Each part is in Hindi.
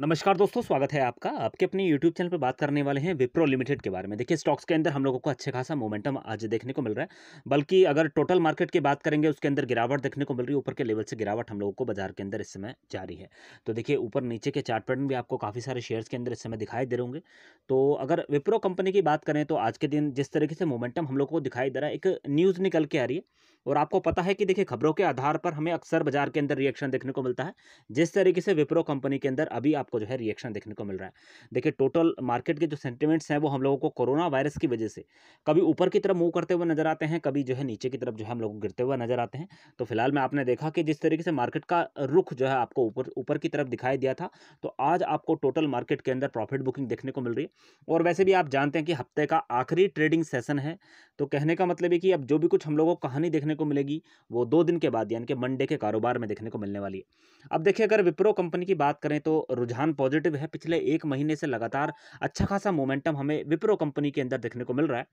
नमस्कार दोस्तों स्वागत है आपका आपके अपने यूट्यूब चैनल पर बात करने वाले हैं विप्रो लिमिटेड के बारे में देखिए स्टॉक्स के अंदर हम लोगों को अच्छे खासा मोमेंटम आज देखने को मिल रहा है बल्कि अगर टोटल मार्केट की बात करेंगे उसके अंदर गिरावट देखने को मिल रही है ऊपर के लेवल से गिरावट हम लोगों को बाजार के अंदर इस समय जारी है तो देखिए ऊपर नीचे के चार्ट पैटर्न भी आपको काफ़ी सारे शेयर्स के अंदर इस समय दिखाई दे रहे होंगे तो अगर विप्रो कंपनी की बात करें तो आज के दिन जिस तरीके से मोमेंटम हम लोग को दिखाई दे रहा है एक न्यूज़ निकल के आ रही है और आपको पता है कि देखिए खबरों के आधार पर हमें अक्सर बाजार के अंदर रिएक्शन देखने को मिलता है जिस तरीके से विप्रो कंपनी के अंदर अभी आप आपको जो है रिएक्शन देखने को मिल रहा है देखिए टोटल मार्केट के जो सेंटिमेंट्स हैं वो हम लोगों को कोरोना वायरस की वजह से कभी ऊपर की तरफ मूव करते हुए नजर आते हैं कभी जो है नीचे की तरफ जो है हम लोग गिरते हुए नजर आते हैं तो फिलहाल में आपने देखा कि जिस तरीके से मार्केट का रुख जो है आपको ऊपर ऊपर की तरफ दिखाई दिया था तो आज आपको टोटल मार्केट के अंदर प्रॉफिट बुकिंग देखने को मिल रही है और वैसे भी आप जानते हैं कि हफ्ते का आखिरी ट्रेडिंग सेशन है तो कहने का मतलब है कि अब जो भी कुछ हम लोगों को कहानी देखने को मिलेगी वो दो दिन के बाद यानी कि मंडे के कारोबार में देखने को मिलने वाली है अब देखिए अगर विप्रो कंपनी की बात करें तो रुझान रुझान पॉजिटिव है पिछले एक महीने से लगातार अच्छा खासा मोमेंटम हमें विप्रो कंपनी के अंदर देखने को मिल रहा है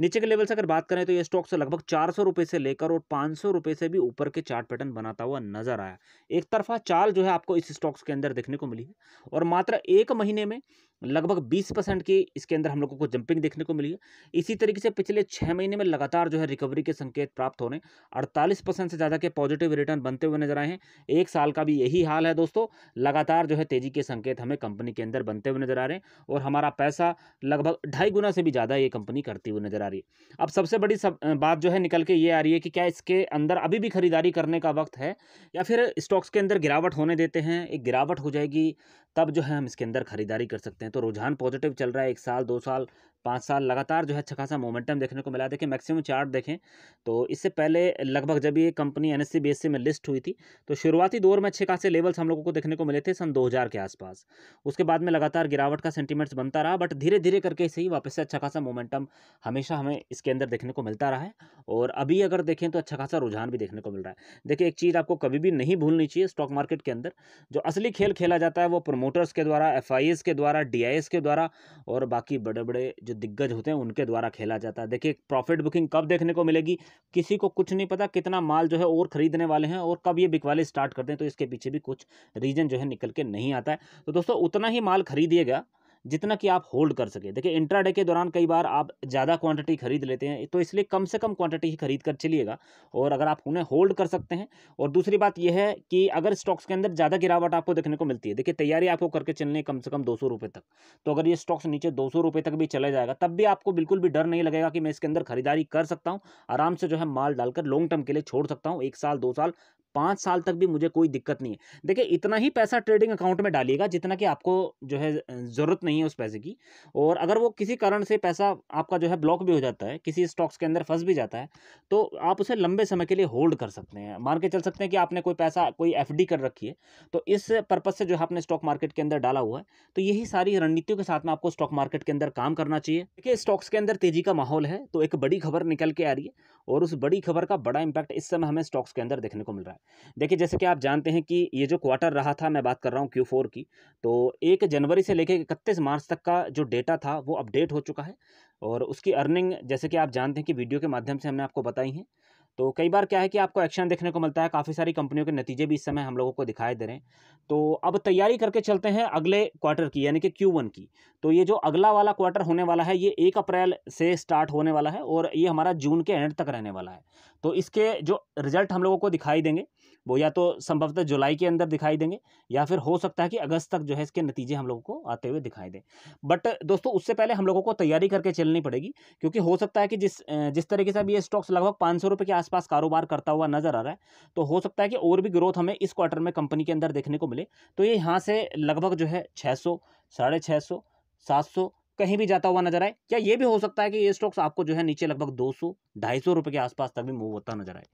नीचे के लेवल से अगर बात करें तो ये स्टॉक से लगभग चार सौ से लेकर और पाँच सौ से भी ऊपर के चार्ट पैटर्न बनाता हुआ नजर आया एक तरफा चाल जो है आपको इस स्टॉक्स के अंदर देखने को मिली है और मात्र एक महीने में लगभग 20 परसेंट की इसके अंदर हम लोगों को जंपिंग देखने को मिली है इसी तरीके से पिछले छः महीने में लगातार जो है रिकवरी के संकेत प्राप्त हो रहे हैं अड़तालीस परसेंट से ज़्यादा के पॉजिटिव रिटर्न बनते हुए नजर आए हैं एक साल का भी यही हाल है दोस्तों लगातार जो है तेज़ी के संकेत हमें कंपनी के अंदर बनते हुए नजर आ रहे हैं और हमारा पैसा लगभग ढाई गुना से भी ज़्यादा ये कंपनी करती हुई नजर आ रही है अब सबसे बड़ी सब बात जो है निकल के ये आ रही है कि क्या इसके अंदर अभी भी खरीदारी करने का वक्त है या फिर स्टॉक्स के अंदर गिरावट होने देते हैं एक गिरावट हो जाएगी तब जो है हम इसके अंदर खरीदारी कर सकते हैं तो रुझान पॉजिटिव चल रहा है एक साल दो साल पाँच साल लगातार जो है अच्छा खासा मोमेंटम देखने को मिला देखिए मैक्सिमम चार्ट देखें तो इससे पहले लगभग जब ये कंपनी एन एस में लिस्ट हुई थी तो शुरुआती दौर में अच्छे खासे लेवल्स हम लोगों को देखने को मिले थे सन 2000 के आसपास उसके बाद में लगातार गिरावट का सेंटीमेंट्स बनता रहा बट धीरे धीरे करके ही वापस से अच्छा खासा मोमेंटम हमेशा हमें इसके अंदर देखने को मिलता रहा है और अभी अगर देखें तो अच्छा खासा रुझान भी देखने को मिल रहा है देखिए एक चीज़ आपको कभी भी नहीं भूलनी चाहिए स्टॉक मार्केट के अंदर जो असली खेल खेला जाता है वो प्रोमोटर्स के द्वारा एफ के द्वारा डी के द्वारा और बाकी बड़े बड़े जो जो दिग्गज होते हैं उनके द्वारा खेला जाता है देखिए प्रॉफिट बुकिंग कब देखने को मिलेगी किसी को कुछ नहीं पता कितना माल जो है और खरीदने वाले हैं और कब ये बिकवाले स्टार्ट करते हैं तो इसके पीछे भी कुछ रीज़न जो है निकल के नहीं आता है तो दोस्तों उतना ही माल खरीदिएगा जितना कि आप होल्ड कर सके देखिए इंट्राडे के दौरान कई बार आप ज़्यादा क्वांटिटी खरीद लेते हैं तो इसलिए कम से कम क्वांटिटी ही खरीद कर चलिएगा और अगर आप उन्हें होल्ड कर सकते हैं और दूसरी बात यह है कि अगर स्टॉक्स के अंदर ज़्यादा गिरावट आपको देखने को मिलती है देखिए तैयारी आपको करके चलनी है कम से कम दो तक तो अगर ये स्टॉक्स नीचे दो तक भी चला जाएगा तब भी आपको बिल्कुल भी डर नहीं लगेगा कि मैं इसके अंदर खरीदारी कर सकता हूँ आराम से जो है माल डालकर लॉन्ग टर्म के लिए छोड़ सकता हूँ एक साल दो साल पाँच साल तक भी मुझे कोई दिक्कत नहीं है देखिए इतना ही पैसा ट्रेडिंग अकाउंट में डालिएगा जितना कि आपको जो है ज़रूरत नहीं है उस पैसे की और अगर वो किसी कारण से पैसा आपका जो है ब्लॉक भी हो जाता है किसी स्टॉक्स के अंदर फंस भी जाता है तो आप उसे लंबे समय के लिए होल्ड कर सकते हैं मान के चल सकते हैं कि आपने कोई पैसा कोई एफ कर रखी है तो इस पर्पज़ से जो है आपने स्टॉक मार्केट के अंदर डाला हुआ है तो यही सारी रणनीतियों के साथ में आपको स्टॉक मार्केट के अंदर काम करना चाहिए देखिए स्टॉक्स के अंदर तेज़ी का माहौल है तो एक बड़ी खबर निकल के आ रही है और उस बड़ी खबर का बड़ा इंपैक्ट इस समय हमें स्टॉक्स के अंदर देखने को मिल रहा है देखिए जैसे कि आप जानते हैं कि ये जो क्वार्टर रहा था मैं बात कर रहा हूँ क्यू फोर की तो एक जनवरी से लेकर इकतीस मार्च तक का जो डेटा था वो अपडेट हो चुका है और उसकी अर्निंग जैसे कि आप जानते हैं कि वीडियो के माध्यम से हमने आपको बताई है तो कई बार क्या है कि आपको एक्शन देखने को मिलता है काफ़ी सारी कंपनियों के नतीजे भी इस समय हम लोगों को दिखाई दे रहे हैं तो अब तैयारी करके चलते हैं अगले क्वार्टर की यानी कि क्यू की तो ये जो अगला वाला क्वार्टर होने वाला है ये एक अप्रैल से स्टार्ट होने वाला है और ये हमारा जून के एंड तक रहने वाला है तो इसके जो रिजल्ट हम लोगों को दिखाई देंगे वो या तो संभवतः जुलाई के अंदर दिखाई देंगे या फिर हो सकता है कि अगस्त तक जो है इसके नतीजे हम लोगों को आते हुए दिखाई दें बट दोस्तों उससे पहले हम लोगों को तैयारी करके चलनी पड़ेगी क्योंकि हो सकता है कि जिस जिस तरीके से अभी ये स्टॉक्स लगभग पाँच सौ के आसपास कारोबार करता हुआ नजर आ रहा है तो हो सकता है कि और भी ग्रोथ हमें इस क्वार्टर में कंपनी के अंदर देखने को मिले तो ये यहाँ से लगभग जो है छः सौ साढ़े छः सौ सात सौ कहीं भी जाता हुआ नजर आए या ये भी हो सकता है कि ये स्टॉक्स आपको जो है नीचे लगभग दो सौ ढाई सौ रुपये के आसपास तक भी मूव होता नजर आए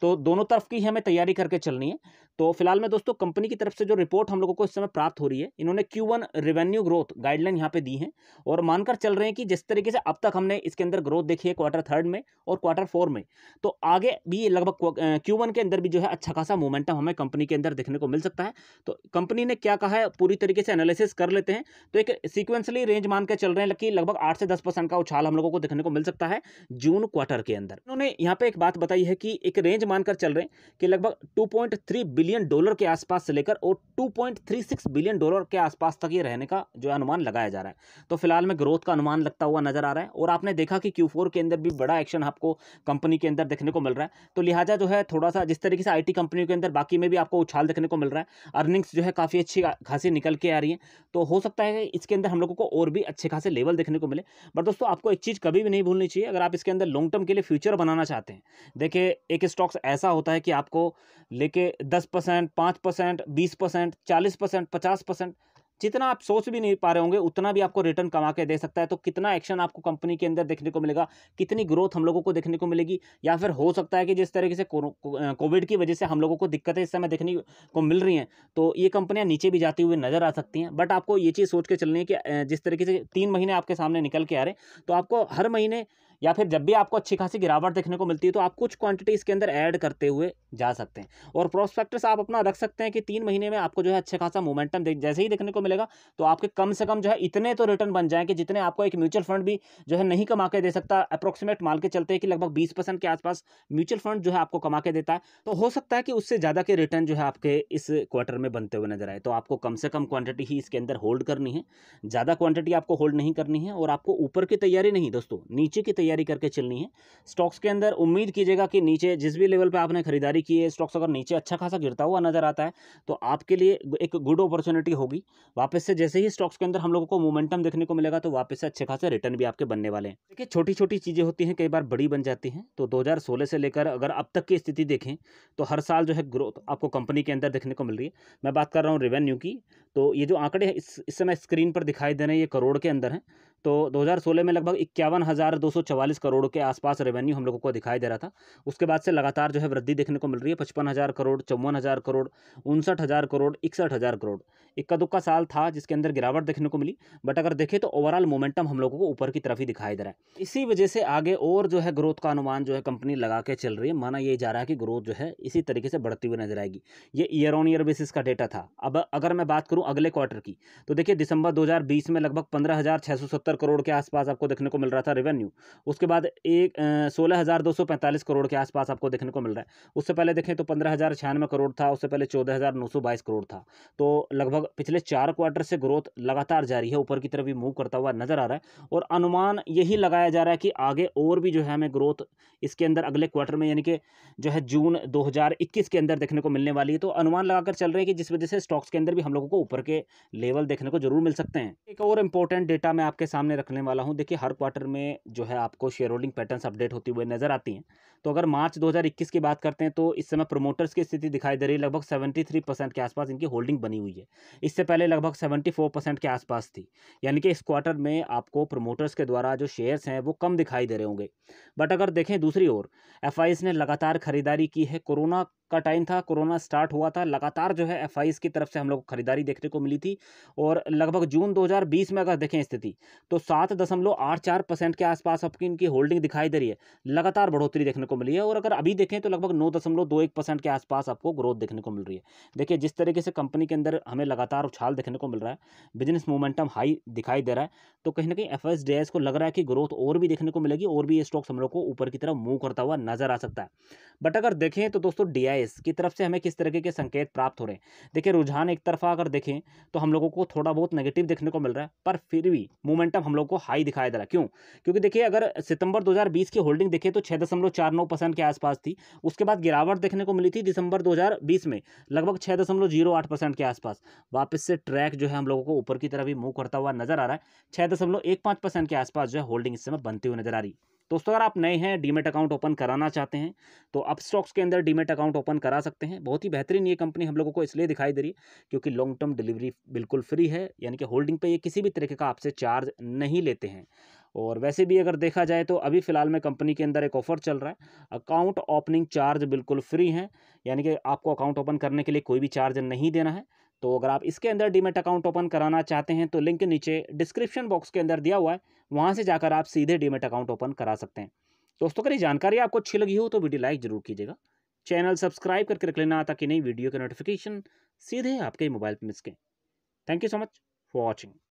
तो दोनों तरफ की हमें तैयारी करके चलनी है तो फिलहाल में दोस्तों कंपनी की तरफ से जो रिपोर्ट हम लोगों को इस समय प्राप्त हो रही है इन्होंने Q one revenue growth guideline यहाँ पे दी है और मानकर चल रहे हैं कि जिस तरीके से अब तक हमने इसके अंदर ग्रोथ देखी है क्वार्टर थर्ड में और क्वार्टर फोर में तो आगे भी लगभग क्यू वन के अंदर भी जो है अच्छा खासा मोमेंटम हमें कंपनी के अंदर देखने को मिल सकता है तो कंपनी ने क्या कहा है पूरी तरीके से एनालिसिस कर लेते हैं तो एक सिक्वेंसली रेंज मान के चल रहे हैं कि लगभग आठ से दस परसेंट का उछाल हम लोगों को देखने को मिल सकता है जून क्वार्टर के अंदर उन्होंने यहाँ पे एक बात बताई है कि एक रेंज मानकर चल रहे हैं कि लगभग 2.3 बिलियन डॉलर के आसपास से लेकर और 2.36 बिलियन डॉलर के आसपास तक ये रहने का जो अनुमान लगाया जा रहा है तो फिलहाल में ग्रोथ का अनुमान लगता हुआ नजर आ रहा है और आपने देखा कि क्यू के अंदर भी बड़ा एक्शन आपको कंपनी के अंदर देखने को मिल रहा है तो लिहाजा जो है थोड़ा सा जिस तरीके से आई कंपनियों के अंदर बाकी में भी आपको उछाल देखने को मिल रहा है अर्निंग्स जो है काफ़ी अच्छी खासी निकल के आ रही है तो हो सकता है इसके अंदर हम लोगों को और भी अच्छे खासे लेवल देखने को मिले बट दोस्तों आपको एक चीज़ कभी भी नहीं भूलनी चाहिए अगर आप इसके अंदर लॉन्ग टर्म के लिए फ्यूचर बनाना चाहते हैं देखिए एक स्टॉक्स ऐसा होता है कि आपको लेके दस परसेंट पाँच परसेंट बीस परसेंट चालीस परसेंट पचास परसेंट जितना आप सोच भी नहीं पा रहे होंगे उतना भी आपको रिटर्न कमा के दे सकता है तो कितना एक्शन आपको कंपनी के अंदर देखने को मिलेगा कितनी ग्रोथ हम लोगों को देखने को मिलेगी या फिर हो सकता है कि जिस तरीके से कोविड की वजह से हम लोगों को दिक्कतें इस समय देखने को मिल रही हैं तो ये कंपनियां नीचे भी जाती हुई नज़र आ सकती हैं बट आपको ये चीज़ सोच के चलनी है कि जिस तरीके से तीन महीने आपके सामने निकल के आ रहे हैं तो आपको हर महीने या फिर जब भी आपको अच्छी खासी गिरावट देखने को मिलती है तो आप कुछ क्वांटिटी इसके अंदर ऐड करते हुए जा सकते हैं और प्रोस्पेक्टस आप अपना रख सकते हैं कि तीन महीने में आपको जो है अच्छा खासा मोमेंटम जैसे ही देखने को मिलेगा तो आपके कम से कम जो है इतने तो रिटर्न बन जाए कि जितने आपको एक म्यूचुअल फंड भी जो है नहीं कमा के दे सकता अप्रोक्सीमेट मान के चलते हैं कि लगभग बीस के आसपास म्यूचुअल फंड जो है आपको कमा के देता है तो हो सकता है कि उससे ज़्यादा के रिटर्न जो है आपके इस क्वार्टर में बनते हुए नजर आए तो आपको कम से कम क्वान्टिटी ही इसके अंदर होल्ड करनी है ज़्यादा क्वांटिटी आपको होल्ड नहीं करनी है और आपको ऊपर की तैयारी नहीं दोस्तों नीचे की तैयारी तैयारी करके चलनी है स्टॉक्स के अंदर उम्मीद कीजिएगा कि नीचे जिस भी लेवल पर आपने खरीदारी की है स्टॉक्स अगर नीचे अच्छा खासा गिरता हुआ नजर आता है तो आपके लिए एक गुड अपॉर्चुनिटी होगी वापस से जैसे ही स्टॉक्स के अंदर हम लोगों को मोमेंटम देखने को मिलेगा तो वापस से अच्छे खासे रिटर्न भी आपके बनने वाले हैं देखिए छोटी छोटी चीज़ें होती हैं कई बार बड़ी बन जाती हैं तो 2016 से लेकर अगर अब तक की स्थिति देखें तो हर साल जो है ग्रोथ आपको कंपनी के अंदर देखने को मिल रही है मैं बात कर रहा हूँ रेवेन्यू की तो ये जो आंकड़े हैं इस, इस समय स्क्रीन पर दिखाई दे रहे हैं ये करोड़ के अंदर हैं तो 2016 में लगभग इक्यावन हज़ार दो सौ चवालीस करोड़ के आसपास रेवेन्यू हम लोगों को दिखाई दे रहा था उसके बाद से लगातार जो है वृद्धि देखने को मिल रही है पचपन हज़ार करोड़ चौवन हज़ार करोड़ उनसठ हज़ार करोड़ इकसठ हज़ार करोड़ इक्का दुक्का साल था जिसके अंदर गिरावट देखने को मिली बट अगर देखें तो ओवरऑल मोमेंटम हम लोगों को ऊपर की तरफ ही दिखाई दे रहा है इसी वजह से आगे और जो है ग्रोथ का अनुमान जो है कंपनी लगा के चल रही है माना यही जा रहा है कि ग्रोथ जो है इसी तरीके से बढ़ती हुई नजर आएगी ये ईयर ऑन ईयर बेसिस का डेटा था अब अगर मैं बात करूँ अगले क्वार्टर की तो देखिए दिसंबर दो में लगभग पंद्रह सत्तर करोड़ के आसपास आपको देखने को मिल रहा था रेवेन्यू उसके बाद एक सोलह हज़ार दो सौ पैंतालीस करोड़ के आसपास आपको देखने को मिल रहा है उससे पहले देखें तो पंद्रह हज़ार छियानवे करोड़ था उससे पहले चौदह हज़ार नौ सौ बाईस करोड़ था तो लगभग पिछले चार क्वार्टर से ग्रोथ लगातार जारी है ऊपर की तरफ भी मूव करता हुआ नज़र आ रहा है और अनुमान यही लगाया जा रहा है कि आगे और भी जो है हमें ग्रोथ इसके अंदर अगले क्वार्टर में यानी कि जो है जून इक्कीस के अंदर देखने को मिलने वाली है तो अनुमान लगाकर चल रहे हैं कि जिस वजह से स्टॉक्स के अंदर भी हम लोगों को ऊपर के लेवल देखने को जरूर मिल सकते हैं एक और इंपॉर्टेंट डेटा मैं आपके सामने रखने वाला हूँ देखिए हर क्वार्टर में जो है आपको शेयर होल्डिंग पैटर्न अपडेट होती हुए नज़र आती हैं तो अगर मार्च 2021 की बात करते हैं तो इस समय प्रोमोटर्स की स्थिति दिखाई दे रही है लगभग 73 परसेंट के आसपास इनकी होल्डिंग बनी हुई है इससे पहले लगभग 74 परसेंट के आसपास थी यानी कि इस क्वार्टर में आपको प्रोमोटर्स के द्वारा जो शेयर्स हैं वो कम दिखाई दे रहे होंगे बट अगर देखें दूसरी ओर एफ ने लगातार खरीदारी की है कोरोना का टाइम था कोरोना स्टार्ट हुआ था लगातार जो है एफ की तरफ से हम लोग को खरीदारी देखने को मिली थी और लगभग जून 2020 में अगर देखें स्थिति तो सात दशमलव आठ चार परसेंट के आसपास आपकी इनकी होल्डिंग दिखाई दे रही है लगातार बढ़ोतरी देखने को मिली है और अगर अभी देखें तो लगभग नौ दशमलव दो एक परसेंट के आसपास आपको ग्रोथ देखने को मिल रही है देखिए जिस तरीके से कंपनी के अंदर हमें लगातार उछाल देखने को मिल रहा है बिजनेस मोमेंटम हाई दिखाई दे रहा है तो कहीं ना कहीं एफ एस को लग रहा है कि ग्रोथ और भी देखने को मिलेगी और भी ये स्टॉक्स हम लोग को ऊपर की तरफ मूव करता हुआ नजर आ सकता है बट अगर देखें तो दोस्तों डी आईएएस की तरफ से हमें किस तरीके के संकेत प्राप्त हो रहे हैं देखिए रुझान एक तरफा अगर देखें तो हम लोगों को थोड़ा बहुत नेगेटिव देखने को मिल रहा है पर फिर भी मोमेंटम हम लोग को हाई दिखाई दे रहा है क्यों क्योंकि देखिए अगर सितंबर 2020 की होल्डिंग देखें तो छः के आसपास थी उसके बाद गिरावट देखने को मिली थी दिसंबर दो में लगभग छः के आसपास वापस से ट्रैक जो है हम लोगों को ऊपर की तरफ ही मूव करता हुआ नजर आ रहा है छः के आसपास जो है होल्डिंग इस समय बनती हुई नजर आ रही है दोस्तों अगर आप नए हैं डीमेट अकाउंट ओपन कराना चाहते हैं तो अप स्टॉक्स के अंदर डीमेट अकाउंट ओपन करा सकते हैं बहुत ही बेहतरीन ये कंपनी हम लोगों को इसलिए दिखाई दे रही है क्योंकि लॉन्ग टर्म डिलीवरी बिल्कुल फ्री है यानी कि होल्डिंग पे ये किसी भी तरीके का आपसे चार्ज नहीं लेते हैं और वैसे भी अगर देखा जाए तो अभी फ़िलहाल में कंपनी के अंदर एक ऑफ़र चल रहा है अकाउंट ओपनिंग चार्ज बिल्कुल फ्री हैं यानी कि आपको अकाउंट ओपन करने के लिए कोई भी चार्ज नहीं देना है तो अगर आप इसके अंदर डीमेट अकाउंट ओपन कराना चाहते हैं तो लिंक नीचे डिस्क्रिप्शन बॉक्स के अंदर दिया हुआ है वहाँ से जाकर आप सीधे डीमेट अकाउंट ओपन करा सकते हैं दोस्तों अगर ये जानकारी आपको अच्छी लगी हो तो वीडियो लाइक जरूर कीजिएगा चैनल सब्सक्राइब करके रख लेना ताकि नई वीडियो के नोटिफिकेशन सीधे आपके मोबाइल पर मिस करें thank you so much for watching